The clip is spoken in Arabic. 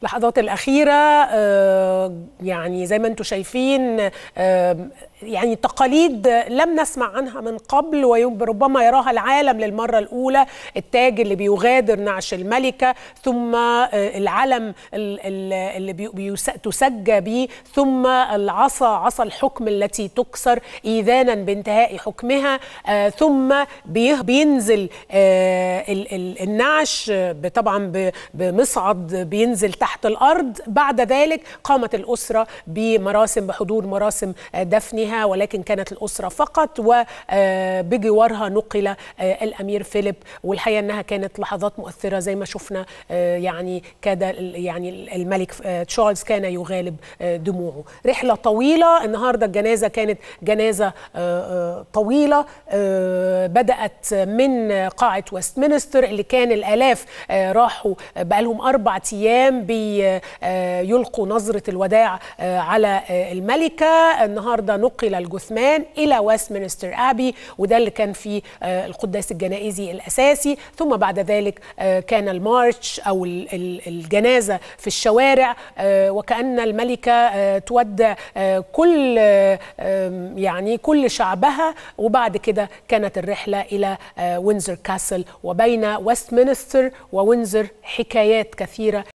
اللحظات الأخيرة آه، يعني زي ما أنتم شايفين آه، يعني تقاليد لم نسمع عنها من قبل وربما يراها العالم للمرة الأولى التاج اللي بيغادر نعش الملكة ثم آه، العلم اللي تسجى به ثم العصا عصا الحكم التي تكسر إيذانا بانتهاء حكمها ثم بينزل النعش طبعا بمصعد بينزل تحت تحت الأرض بعد ذلك قامت الأسرة بمراسم بحضور مراسم دفنها ولكن كانت الأسرة فقط وبجوارها آه، نقل آه، الأمير فيليب والحقيقة أنها كانت لحظات مؤثرة زي ما شفنا آه، يعني كاد يعني الملك تشارلز كان يغالب دموعه رحلة طويلة النهاردة الجنازة كانت جنازة طويلة بدأت من قاعة ويستمنستر اللي كان الآلاف راحوا بقالهم أربع أيام بي لكي آه، يلقوا نظرة الوداع آه، على آه، الملكة النهاردة نقل الجثمان إلى ويستمنستر أبي وده اللي كان في القداس الجنائزي الأساسي ثم بعد ذلك كان المارش أو الجنازة في الشوارع وكأن الملكة تودع كل يعني كل شعبها وبعد كده كانت الرحلة إلى وينزر كاسل وبين ويستمنستر ووينزر حكايات كثيرة